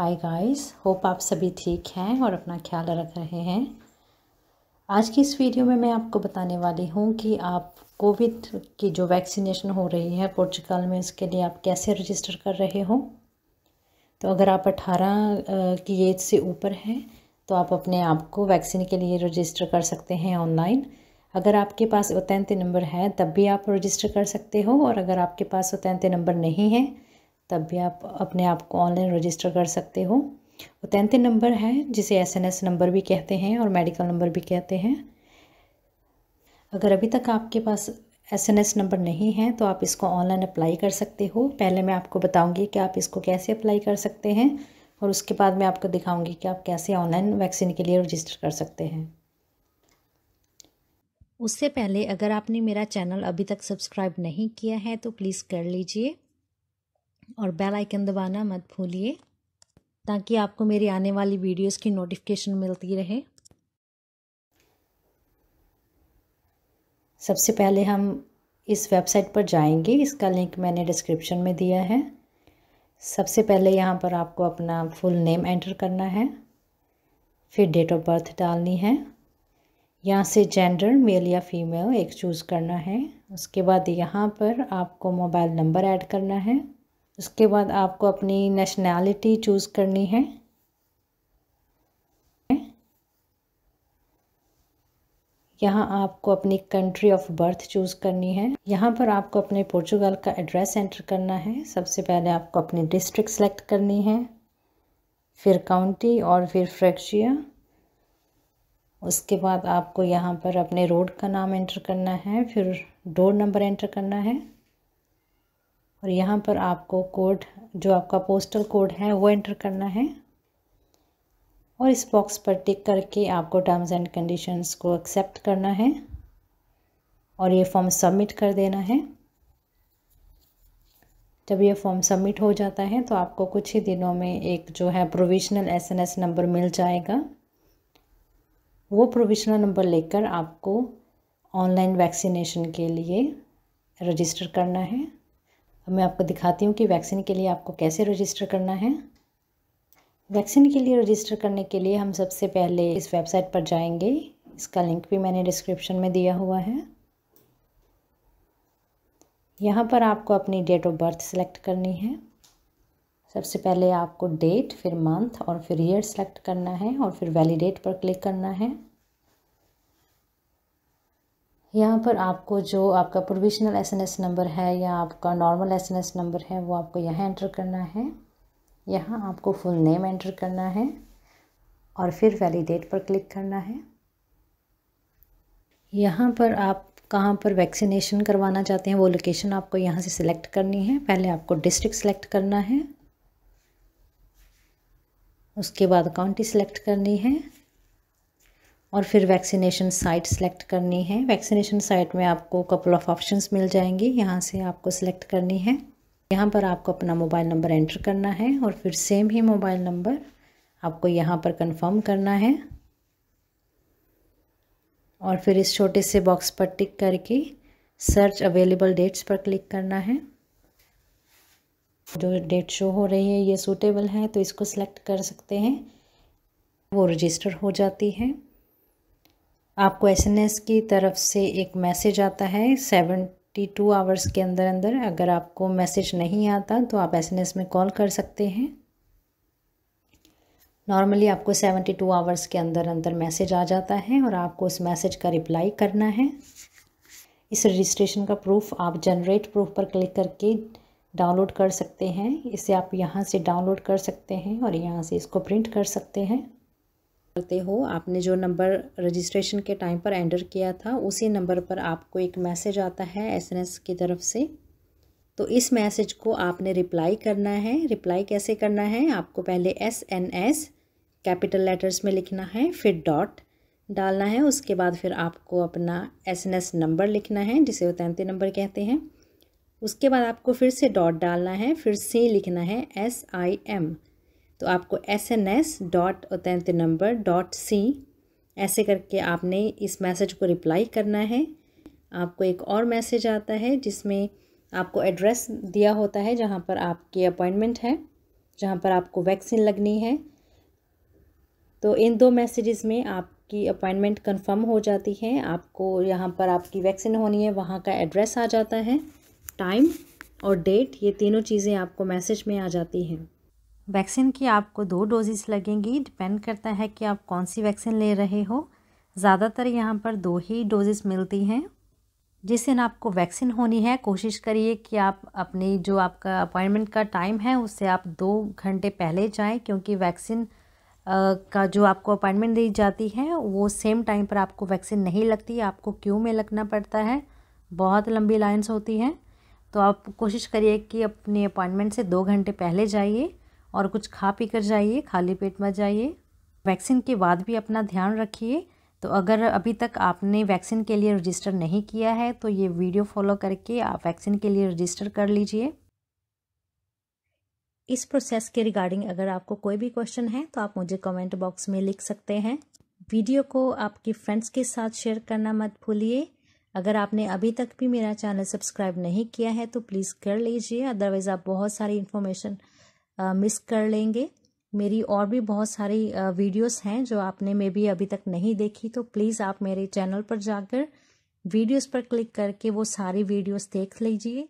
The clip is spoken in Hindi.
हाय गाइस होप आप सभी ठीक हैं और अपना ख्याल रख रहे हैं आज की इस वीडियो में मैं आपको बताने वाली हूँ कि आप कोविड की जो वैक्सीनेशन हो रही है पोर्चुगाल में उसके लिए आप कैसे रजिस्टर कर रहे हो तो अगर आप 18 की एज से ऊपर हैं तो आप अपने आप को वैक्सीन के लिए रजिस्टर कर सकते हैं ऑनलाइन अगर आपके पास उतैनते नंबर है तब भी आप रजिस्टर कर सकते हो और अगर आपके पास उतैनते नंबर नहीं है तब भी आप अपने आप को ऑनलाइन रजिस्टर कर सकते हो वो तैंतीस नंबर है जिसे एसएनएस नंबर भी कहते हैं और मेडिकल नंबर भी कहते हैं अगर अभी तक आपके पास एसएनएस नंबर नहीं है तो आप इसको ऑनलाइन अप्लाई कर सकते हो पहले मैं आपको बताऊंगी कि आप इसको कैसे अप्लाई कर सकते हैं और उसके बाद मैं आपको दिखाऊंगी कि आप कैसे ऑनलाइन वैक्सीन के लिए रजिस्टर कर सकते हैं उससे पहले अगर आपने मेरा चैनल अभी तक सब्सक्राइब नहीं किया है तो प्लीज़ कर लीजिए और बेल आइकन दबाना मत भूलिए ताकि आपको मेरी आने वाली वीडियोस की नोटिफिकेशन मिलती रहे सबसे पहले हम इस वेबसाइट पर जाएंगे इसका लिंक मैंने डिस्क्रिप्शन में दिया है सबसे पहले यहाँ पर आपको अपना फुल नेम एंटर करना है फिर डेट ऑफ बर्थ डालनी है यहाँ से जेंडर मेल या फीमेल एक चूज़ करना है उसके बाद यहाँ पर आपको मोबाइल नंबर ऐड करना है उसके बाद आपको अपनी नेशनैलिटी चूज़ करनी है यहाँ आपको अपनी कंट्री ऑफ बर्थ चूज़ करनी है यहाँ पर आपको अपने पोर्चुगल का एड्रेस एंटर करना है सबसे पहले आपको अपनी डिस्ट्रिक्ट सेलेक्ट करनी है फिर काउंटी और फिर फ्रैक्शिया उसके बाद आपको यहाँ पर अपने रोड का नाम एंटर करना है फिर डोर नंबर एंटर करना है और यहाँ पर आपको कोड जो आपका पोस्टल कोड है वो एंटर करना है और इस बॉक्स पर टिक करके आपको टर्म्स एंड कंडीशंस को एक्सेप्ट करना है और ये फॉर्म सबमिट कर देना है जब ये फॉर्म सबमिट हो जाता है तो आपको कुछ ही दिनों में एक जो है प्रोविजनल एसएनएस नंबर मिल जाएगा वो प्रोविजनल नंबर लेकर आपको ऑनलाइन वैक्सीनेशन के लिए रजिस्टर करना है अब मैं आपको दिखाती हूँ कि वैक्सीन के लिए आपको कैसे रजिस्टर करना है वैक्सीन के लिए रजिस्टर करने के लिए हम सबसे पहले इस वेबसाइट पर जाएंगे इसका लिंक भी मैंने डिस्क्रिप्शन में दिया हुआ है यहाँ पर आपको अपनी डेट ऑफ बर्थ सेलेक्ट करनी है सबसे पहले आपको डेट फिर मंथ और फिर ईयर सेलेक्ट करना है और फिर वैलिडेट पर क्लिक करना है यहाँ पर आपको जो आपका प्रोविजनल एसएनएस नंबर है या आपका नॉर्मल एसएनएस नंबर है वो आपको यहाँ एंटर करना है यहाँ आपको फुल नेम एंटर करना है और फिर वैलिडेट पर क्लिक करना है यहाँ पर आप कहाँ पर वैक्सीनेशन करवाना चाहते हैं वो लोकेशन आपको यहाँ से सिलेक्ट करनी है पहले आपको डिस्ट्रिक्ट सेलेक्ट करना है उसके बाद काउंटी सिलेक्ट करनी है और फिर वैक्सीनेशन साइट सेलेक्ट करनी है वैक्सीनेशन साइट में आपको कपल ऑफ ऑप्शंस मिल जाएंगे यहाँ से आपको सेलेक्ट करनी है यहाँ पर आपको अपना मोबाइल नंबर एंटर करना है और फिर सेम ही मोबाइल नंबर आपको यहाँ पर कंफर्म करना है और फिर इस छोटे से बॉक्स पर टिक करके सर्च अवेलेबल डेट्स पर क्लिक करना है जो डेट शो हो रही है ये सूटेबल है तो इसको सिलेक्ट कर सकते हैं वो रजिस्टर हो जाती है आपको एस की तरफ से एक मैसेज आता है सेवेंटी टू आवर्स के अंदर अंदर अगर आपको मैसेज नहीं आता तो आप एस में कॉल कर सकते हैं नॉर्मली आपको सेवेंटी टू आवर्स के अंदर अंदर मैसेज आ जाता है और आपको उस मैसेज का रिप्लाई करना है इस रजिस्ट्रेशन का प्रूफ आप जनरेट प्रूफ पर क्लिक करके डाउनलोड कर सकते हैं इसे आप यहाँ से डाउनलोड कर सकते हैं और यहाँ से इसको प्रिंट कर सकते हैं करते हो आपने जो नंबर रजिस्ट्रेशन के टाइम पर एंटर किया था उसी नंबर पर आपको एक मैसेज आता है एसएनएस की तरफ से तो इस मैसेज को आपने रिप्लाई करना है रिप्लाई कैसे करना है आपको पहले S N S capital letters में लिखना है फिर डॉट डालना है उसके बाद फिर आपको अपना एस एन एस नंबर लिखना है जिसे उतैंती नंबर कहते हैं उसके बाद आपको फिर से डॉट डालना है फिर से लिखना है एस आई एम तो आपको एस एन एस डॉट उतैंतीस नंबर डॉट सी ऐसे करके आपने इस मैसेज को रिप्लाई करना है आपको एक और मैसेज आता है जिसमें आपको एड्रेस दिया होता है जहाँ पर आपकी अपॉइंटमेंट है जहाँ पर आपको वैक्सीन लगनी है तो इन दो मैसेजेस में आपकी अपॉइंटमेंट कंफर्म हो जाती है आपको यहाँ पर आपकी वैक्सीन होनी है वहाँ का एड्रेस आ जाता है टाइम और डेट ये तीनों चीज़ें आपको मैसेज में आ जाती हैं वैक्सीन की आपको दो डोजेस लगेंगी डिपेंड करता है कि आप कौन सी वैक्सीन ले रहे हो ज़्यादातर यहाँ पर दो ही डोजेस मिलती हैं जिस दिन आपको वैक्सीन होनी है कोशिश करिए कि आप अपनी जो आपका अपॉइंटमेंट का टाइम है उससे आप दो घंटे पहले जाएं क्योंकि वैक्सीन का जो आपको अपॉइंटमेंट दी जाती है वो सेम टाइम पर आपको वैक्सीन नहीं लगती आपको क्यों में लगना पड़ता है बहुत लंबी लाइन्स होती हैं तो आप कोशिश करिए कि अपने अपॉइंटमेंट से दो घंटे पहले जाइए और कुछ खा पी कर जाइए खाली पेट मत जाइए वैक्सीन के बाद भी अपना ध्यान रखिए तो अगर अभी तक आपने वैक्सीन के लिए रजिस्टर नहीं किया है तो ये वीडियो फॉलो करके आप वैक्सीन के लिए रजिस्टर कर लीजिए इस प्रोसेस के रिगार्डिंग अगर आपको कोई भी क्वेश्चन है तो आप मुझे कमेंट बॉक्स में लिख सकते हैं वीडियो को आपके फ्रेंड्स के साथ शेयर करना मत भूलिए अगर आपने अभी तक भी मेरा चैनल सब्सक्राइब नहीं किया है तो प्लीज़ कर लीजिए अदरवाइज़ आप बहुत सारी इन्फॉर्मेशन मिस कर लेंगे मेरी और भी बहुत सारी वीडियोस हैं जो आपने मे भी अभी तक नहीं देखी तो प्लीज़ आप मेरे चैनल पर जाकर वीडियोस पर क्लिक करके वो सारी वीडियोस देख लीजिए